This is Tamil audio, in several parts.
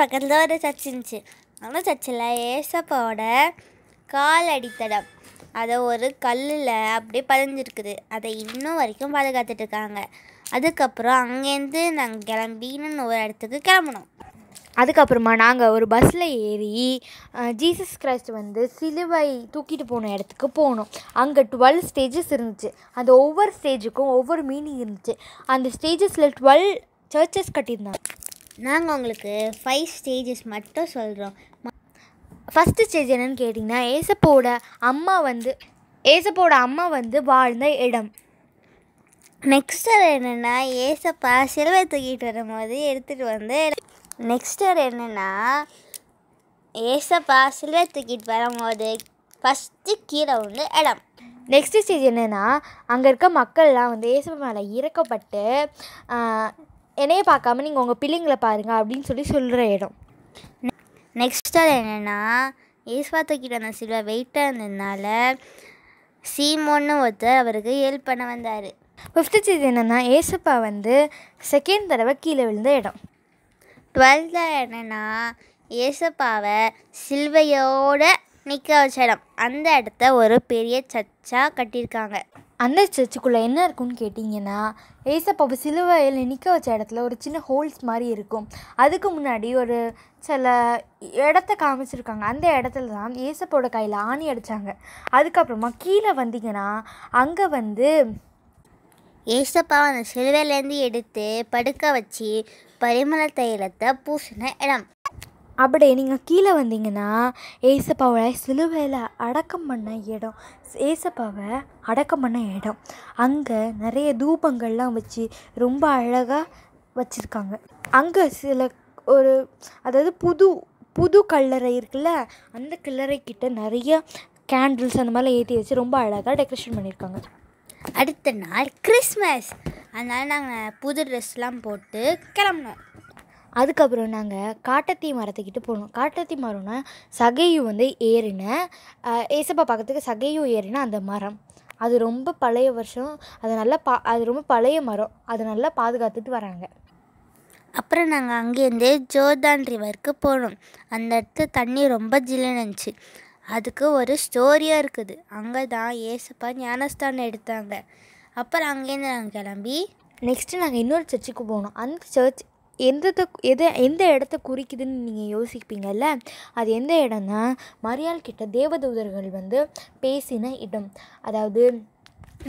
பக்கத்தில் ஒரு சர்ச் இருந்துச்சு அந்த சர்ச்சில் ஏசப்போட கால் அடித்தடம் அதை ஒரு கல்லில் அப்படியே பதிஞ்சிருக்குது அதை இன்னும் வரைக்கும் பாதுகாத்துட்ருக்காங்க அதுக்கப்புறம் அங்கேருந்து நாங்கள் கிளம்பின்னு ஒரு இடத்துக்கு கிளம்பணும் அதுக்கப்புறமா நாங்கள் ஒரு பஸ்ஸில் ஏறி ஜீசஸ் கிரைஸ்ட் வந்து சிலுவை தூக்கிட்டு போன இடத்துக்கு போனோம் அங்கே டுவெல் ஸ்டேஜஸ் இருந்துச்சு அந்த ஒவ்வொரு ஸ்டேஜுக்கும் ஒவ்வொரு மீனிங் இருந்துச்சு அந்த ஸ்டேஜஸில் டுவெல் சர்ச்சஸ் கட்டியிருந்தாங்க நாங்கள் உங்களுக்கு ஃபைவ் ஸ்டேஜஸ் மட்டும் சொல்கிறோம் ஃபஸ்ட்டு ஸ்டேஜ் என்னென்னு கேட்டிங்கன்னா ஏசப்போட அம்மா வந்து ஏசப்போட அம்மா வந்து வாழ்ந்த இடம் நெக்ஸ்டர் என்னென்னா ஏசப்பா சிலுவை தூக்கிட்டு வரும்போது எடுத்துகிட்டு வந்து நெக்ஸ்டர் என்னென்னா ஏசப்பா சிலுவை தூக்கிட்டு வரும்போது ஃபஸ்ட்டு கீழே வந்து இடம் நெக்ஸ்ட் ஸ்டேஜ் என்னென்னா அங்கே இருக்க மக்கள்லாம் வந்து ஏசப்பா மேலே இறக்கப்பட்டு என்னையே பார்க்காம நீங்கள் உங்கள் பிள்ளைங்களை பாருங்கள் அப்படின்னு சொல்லி சொல்கிற இடம் நெக்ஸ்ட் அது என்னென்னா ஏசுவா அந்த சில வெயிட்டாக இருந்ததுனால சீமோன்னு ஒருத்தர் அவருக்கு ஹெல்ப் பண்ண வந்தார் ஃபிஃப்த்து செய்தி என்னென்னா ஏசப்பா வந்து செகண்ட் தடவை கீழே விழுந்த இடம் டுவெல்த்தில் என்னென்னா ஏசப்பாவை சில்வையோட நிற்க வச்ச இடம் அந்த இடத்த ஒரு பெரிய சர்ச்சாக கட்டியிருக்காங்க அந்த சர்ச்சுக்குள்ளே என்ன இருக்கும்னு கேட்டிங்கன்னா ஏசப்பாவை சிலுவையில் நிற்க வச்ச இடத்துல ஒரு சின்ன ஹோல்ஸ் மாதிரி இருக்கும் அதுக்கு முன்னாடி ஒரு சில இடத்த காமிச்சிருக்காங்க அந்த இடத்துல தான் ஏசப்போட கையில் ஆணி அடித்தாங்க அதுக்கப்புறமா கீழே வந்தீங்கன்னா அங்கே வந்து ஏசப்பா அந்த சிலுவையிலேருந்து எடுத்து படுக்க வச்சு பரிமள தைலத்தை பூசின இடம் அப்படி நீங்கள் கீழே வந்தீங்கன்னா ஏசப்பாவை சிலுவையில் அடக்கம் பண்ண இடம் ஏசப்பாவை அடக்கம் பண்ண இடம் அங்கே நிறைய தூபங்கள்லாம் வச்சு ரொம்ப அழகாக வச்சுருக்காங்க அங்கே சில ஒரு அதாவது புது புது கல்லறை இருக்குல்ல அந்த கல்லறைக்கிட்ட நிறைய கேண்டில்ஸ் அந்த மாதிரிலாம் ஏற்றி வச்சு ரொம்ப அழகாக டெக்கரேஷன் பண்ணியிருக்காங்க அடுத்த நாள் கிறிஸ்மஸ் அதனால் நாங்கள் புது ட்ரெஸ்லாம் போட்டு கிளம்புனோம் அதுக்கப்புறம் நாங்கள் காட்டத்தி மரத்துக்கிட்ட போனோம் காட்டத்தி மரம்னா சகையு வந்து ஏறின ஏசப்பா பக்கத்துக்கு சகையு ஏறின அந்த மரம் அது ரொம்ப பழைய வருஷம் அது நல்லா பா அது ரொம்ப பழைய மரம் அது நல்லா பாதுகாத்துட்டு வராங்க அப்புறம் நாங்கள் அங்கேருந்தே ஜோர்தான் ரிவருக்கு போனோம் அந்த இடத்து தண்ணி ரொம்ப ஜில்லுனுச்சு அதுக்கு ஒரு ஸ்டோரியாக இருக்குது அங்கே தான் ஏசப்பா ஞானஸ்தானம் எடுத்தாங்க அப்புறம் அங்கேருந்து நாங்கள் கிளம்பி நெக்ஸ்ட்டு நாங்கள் இன்னொரு சர்ச்சுக்கு போனோம் அந்த சர்ச் எந்தத்தை எதை எந்த இடத்த குறிக்குதுன்னு நீங்கள் யோசிப்பீங்கள்ல அது எந்த இடம்னா மரியாள் கிட்ட தேவதூதர்கள் வந்து பேசின இடம் அதாவது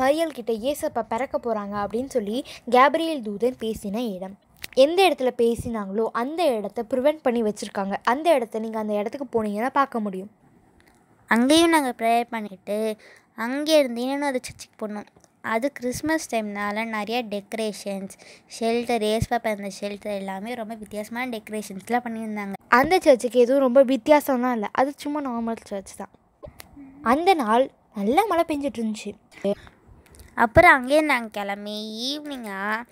மரியாள் கிட்ட ஏசப்பா பிறக்க போகிறாங்க அப்படின்னு சொல்லி கேப்ரியல் தூதன் பேசின இடம் எந்த இடத்துல பேசினாங்களோ அந்த இடத்த ப்ரிவெண்ட் பண்ணி வச்சுருக்காங்க அந்த இடத்த நீங்கள் அந்த இடத்துக்கு போனீங்கன்னா பார்க்க முடியும் அங்கேயும் நாங்கள் ப்ரேயர் பண்ணிவிட்டு அங்கேருந்து இன்னும் அதை சர்ச்சுக்கு போனோம் அது கிறிஸ்மஸ் டைம்னால் நிறைய டெக்கரேஷன்ஸ் ஷெல்டர் ரேஸ் பேப்பர் அந்த ஷெல்டர் எல்லாமே ரொம்ப வித்தியாசமான டெக்கரேஷன்ஸ்லாம் பண்ணியிருந்தாங்க அந்த சர்ச்சுக்கு எதுவும் ரொம்ப வித்தியாசம்லாம் இல்லை அது சும்மா நார்மல் சர்ச் தான் அந்த நாள் நல்லா மழை பெஞ்சிட்டு இருந்துச்சு அப்புறம் அங்கேயே நாங்கள் கிளம்பி ஈவினிங்காக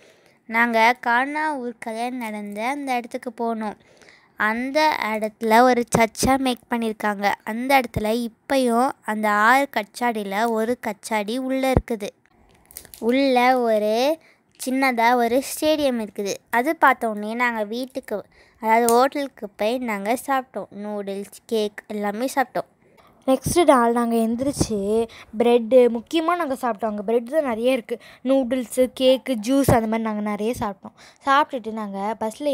நாங்கள் காணா ஊர் கல்யாணம் நடந்த அந்த இடத்துக்கு போனோம் அந்த இடத்துல ஒரு சர்ச்சாக மேக் பண்ணியிருக்காங்க அந்த இடத்துல இப்போயும் அந்த ஆறு கச்சாடியில் ஒரு கச்சாடி உள்ளே இருக்குது உள்ள ஒரு சின்னதாக ஒரு ஸ்டேடியம் இருக்குது அது பார்த்தோன்னே நாங்கள் வீட்டுக்கு அதாவது ஹோட்டலுக்கு போய் நாங்கள் சாப்பிட்டோம் நூடுல்ஸ் கேக் எல்லாமே சாப்பிட்டோம் நெக்ஸ்ட் நாள் நாங்கள் எந்திரிச்சு ப்ரெட்டு முக்கியமாக நாங்கள் சாப்பிட்டோம் அங்கே ப்ரெட்டு தான் நிறைய இருக்குது நூடுல்ஸு கேக்கு ஜூஸ் அந்த மாதிரி நாங்கள் நிறைய சாப்பிட்டோம் சாப்பிட்டுட்டு நாங்கள் பஸ்ஸில்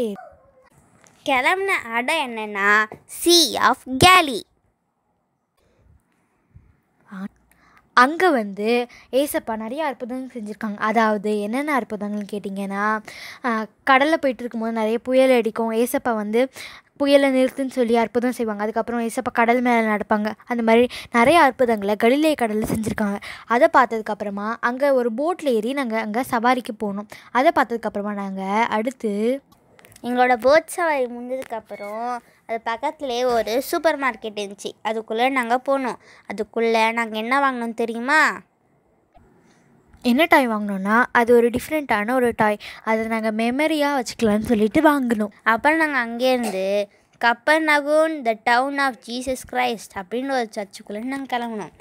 கிளம்புன அடை என்னென்னா சி ஆஃப் கேலி அங்கே வந்து ஏசப்பா நிறைய அற்புதங்கள் செஞ்சுருக்காங்க அதாவது என்னென்ன அற்புதங்கள்னு கேட்டிங்கன்னா கடலில் போயிட்டு இருக்கும்போது நிறைய புயல் அடிக்கும் ஏசப்பா வந்து புயலை நிறுத்துன்னு சொல்லி அற்புதம் செய்வாங்க அதுக்கப்புறம் ஏசப்பா கடல் மேலே நடப்பாங்க அந்த மாதிரி நிறைய அற்புதங்களை கலிலே கடலில் செஞ்சுருக்காங்க அதை பார்த்ததுக்கப்புறமா அங்கே ஒரு போட்டில் ஏறி நாங்கள் அங்கே சவாரிக்கு போனோம் அதை பார்த்ததுக்கப்புறமா நாங்கள் அடுத்து எங்களோட போட் சவாரி முடிஞ்சதுக்கப்புறம் அது பக்கத்துலேயே ஒரு சூப்பர் மார்க்கெட் இருந்துச்சு அதுக்குள்ளே நாங்கள் போனோம் அதுக்குள்ளே நாங்கள் என்ன வாங்கினோம் தெரியுமா என்ன டாய் வாங்கினோன்னா அது ஒரு டிஃப்ரெண்ட்டான ஒரு டாய் அதை நாங்கள் மெமரியாக வச்சுக்கலான்னு சொல்லிட்டு வாங்கினோம் அப்புறம் நாங்கள் அங்கேருந்து கப்பர் நகூன் the town of Jesus Christ அப்படின்னு ஒரு சர்ச்சுக்குள்ளே நாங்கள் கிளம்பினோம்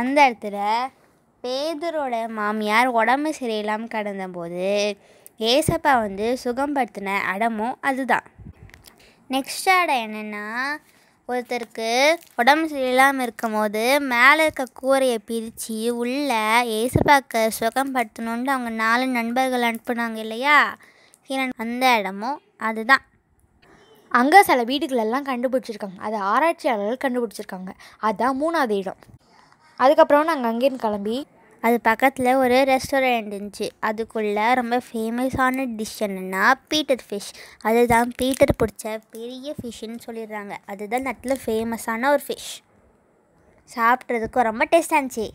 அந்த இடத்துல பேதரோட மாமியார் உடம்பு சரியில்லாமல் கிடந்தபோது ஏசப்பா வந்து சுகம்படுத்தின அடமும் அதுதான் நெக்ஸ்ட் அடம் என்னென்னா ஒருத்தருக்கு உடம்பு சரியில்லாமல் இருக்கும் போது மேலே இருக்க கூரையை பிரித்து உள்ளே ஏசப்பாக்கு படுத்தணுன்ட்டு அவங்க நாலு நண்பர்கள் அனுப்புனாங்க இல்லையா அந்த இடமும் அதுதான் அங்கே சில வீடுகளெல்லாம் கண்டுபிடிச்சிருக்காங்க அது ஆராய்ச்சியாளர்கள் கண்டுபிடிச்சிருக்காங்க அதுதான் மூணாவது இடம் அதுக்கப்புறம் நாங்கள் அங்கேருந்து கிளம்பி அது பக்கத்தில் ஒரு ரெஸ்டாரண்ட் இருந்துச்சு அதுக்குள்ளே ரொம்ப ஃபேமஸான டிஷ் என்னென்னா பீட்டர் ஃபிஷ் அதுதான் பீட்டர் பிடிச்ச பெரிய ஃபிஷ்ஷுன்னு சொல்லிடுறாங்க அதுதான் நட்டில் ஃபேமஸான ஒரு ஃபிஷ் சாப்பிட்றதுக்கும் ரொம்ப டேஸ்டாக இருந்துச்சு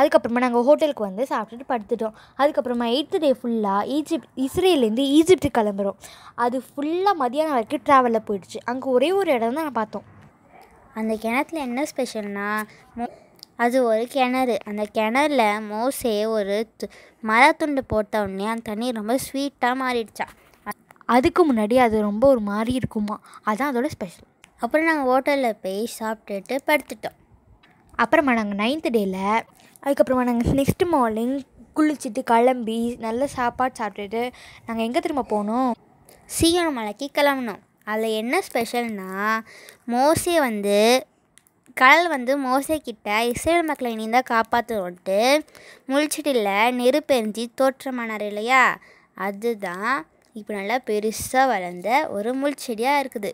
அதுக்கப்புறமா நாங்கள் ஹோட்டலுக்கு வந்து சாப்பிட்டுட்டு படுத்துட்டோம் அதுக்கப்புறமா எயித்து டே ஃபுல்லாக ஈஜிப்ட் இஸ்ரேல்லேருந்து ஈஜிப்ட் கிளம்புறோம் அது ஃபுல்லாக மதியானம் வரைக்கும் ட்ராவலில் போயிடுச்சு அங்கே ஒரே ஒரு இடம் தான் நான் பார்த்தோம் அந்த கிணத்துல என்ன ஸ்பெஷல்னால் அது ஒரு கிணறு அந்த கிணறுல மோசே ஒரு மரத்துண்டு போட்ட உடனே அந்த தண்ணி ரொம்ப ஸ்வீட்டாக மாறிடுச்சா அதுக்கு முன்னாடி அது ரொம்ப ஒரு மாதிரி இருக்குமா அதுதான் அதோட ஸ்பெஷல் அப்புறம் நாங்கள் ஹோட்டலில் போய் சாப்பிட்டுட்டு படுத்துட்டோம் அப்புறமா நாங்கள் நைன்த்து டேயில் அதுக்கப்புறமா நாங்கள் நெக்ஸ்ட் மார்னிங் குளிச்சுட்டு கிளம்பி நல்ல சாப்பாடு சாப்பிட்டுட்டு நாங்கள் எங்கே திரும்ப போனோம் சீக்கிரம் மலைக்கு கிளம்பினோம் அதில் என்ன ஸ்பெஷல்னால் மோசே வந்து கடல் வந்து மோசைக்கிட்ட இஸ்ரேல் மக்களை நீ தான் காப்பாற்றணுன்ட்டு முழிச்சிட்டில் நெருப்பெரிஞ்சு தோற்றமானார் இல்லையா அதுதான் இப்போ நல்லா பெருசாக வளர்ந்த ஒரு முள் செடியாக இருக்குது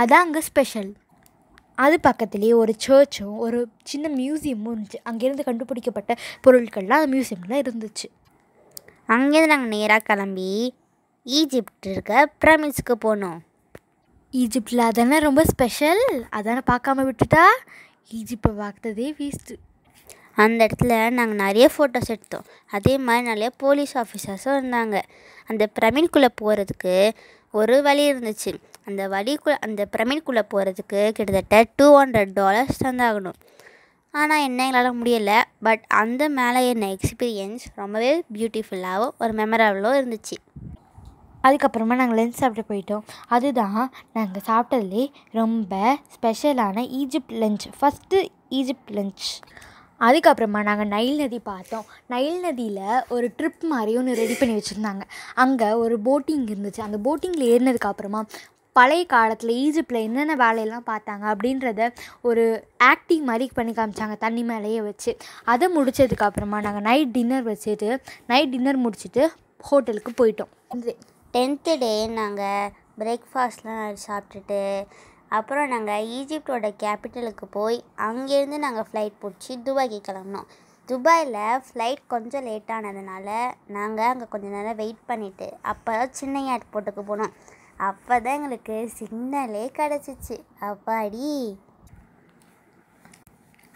அதான் அங்கே ஸ்பெஷல் அது பக்கத்துலேயே ஒரு சர்ச்சும் ஒரு சின்ன மியூசியமும் இருந்துச்சு அங்கேருந்து கண்டுபிடிக்கப்பட்ட பொருட்கள்லாம் அந்த மியூசியமில் இருந்துச்சு அங்கேருந்து நாங்கள் நேராக கிளம்பி ஈஜிப்ட் இருக்க பிரமிட்ஸ்க்கு போனோம் ஈஜிப்டில் அதானே ரொம்ப ஸ்பெஷல் அதானே பார்க்காம விட்டுட்டா ஈஜிப்டை பார்த்ததே வேஸ்ட்டு அந்த இடத்துல நாங்கள் நிறைய ஃபோட்டோஸ் எடுத்தோம் அதே மாதிரி நிறைய போலீஸ் ஆஃபீஸர்ஸும் இருந்தாங்க அந்த பிரமீன்குள்ளே போகிறதுக்கு ஒரு வழி இருந்துச்சு அந்த வழிக்குள்ளே அந்த பிரமீன்குள்ளே போகிறதுக்கு கிட்டத்தட்ட டூ ஹண்ட்ரட் டாலர்ஸ் தந்தாகணும் ஆனால் என்ன எங்களால் முடியலை பட் அந்த மேலே என்ன எக்ஸ்பீரியன்ஸ் ரொம்பவே பியூட்டிஃபுல்லாகவும் ஒரு மெமரபிளோ இருந்துச்சு அதுக்கப்புறமா நாங்கள் லஞ்ச் சாப்பிட போயிட்டோம் அதுதான் நாங்கள் சாப்பிட்டதுலே ரொம்ப ஸ்பெஷலான Egypt lunch first Egypt lunch அதுக்கப்புறமா நாங்கள் நைல் நதி பார்த்தோம் நைல் நதியில் ஒரு ட்ரிப் மாதிரி ஒன்று ரெடி பண்ணி வச்சுருந்தாங்க அங்கே ஒரு போட்டிங் இருந்துச்சு அந்த போட்டிங்கில் ஏறினதுக்கப்புறமா பழைய காலத்தில் ஈஜிப்டில் என்னென்ன வேலையெல்லாம் பார்த்தாங்க அப்படின்றத ஒரு ஆக்டிங் மாதிரி பண்ணி காமிச்சாங்க தண்ணி மேலேயே வச்சு அதை முடித்ததுக்கப்புறமா நாங்கள் நைட் டின்னர் வச்சுட்டு நைட் டின்னர் முடிச்சுட்டு ஹோட்டலுக்கு போயிட்டோம் டென்த்து டே நாங்கள் பிரேக்ஃபாஸ்ட்லாம் சாப்பிட்டுட்டு அப்புறம் நாங்கள் ஈஜிப்டோட கேபிட்டலுக்கு போய் அங்கேருந்து நாங்கள் ஃப்ளைட் பிடிச்சி துபாய்க்கு கிளம்பினோம் துபாயில் ஃப்ளைட் கொஞ்சம் லேட் ஆனதுனால நாங்கள் அங்கே கொஞ்சம் நேரம் வெயிட் பண்ணிவிட்டு அப்போ தான் சின்ன ஏர்போர்ட்டுக்கு போனோம் அப்போ தான் எங்களுக்கு சிக்னலே கிடச்சிச்சு அப்பாடி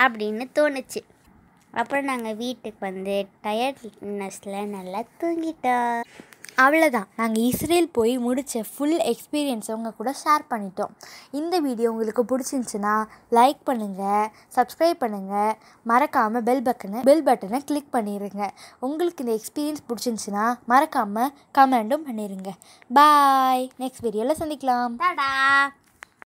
அப்படின்னு தோணுச்சு அப்புறம் நாங்கள் வீட்டுக்கு வந்து டயர்ட்னஸில் நல்லா தூங்கிட்டோம் அவ்வளோதான் நாங்கள் இஸ்ரேல் போய் முடித்த ஃபுல் எக்ஸ்பீரியன்ஸை உங்கள் கூட ஷேர் பண்ணிட்டோம் இந்த வீடியோ உங்களுக்கு பிடிச்சிருந்துச்சின்னா லைக் பண்ணுங்கள் சப்ஸ்கிரைப் பண்ணுங்கள் மறக்காமல் பெல் பட்டனை பெல் பட்டனை கிளிக் பண்ணிடுங்க உங்களுக்கு இந்த எக்ஸ்பீரியன்ஸ் பிடிச்சிருந்துச்சுன்னா மறக்காமல் கமெண்டும் பண்ணிடுங்க பாய் நெக்ஸ்ட் வீடியோவில் சந்திக்கலாம் டாடா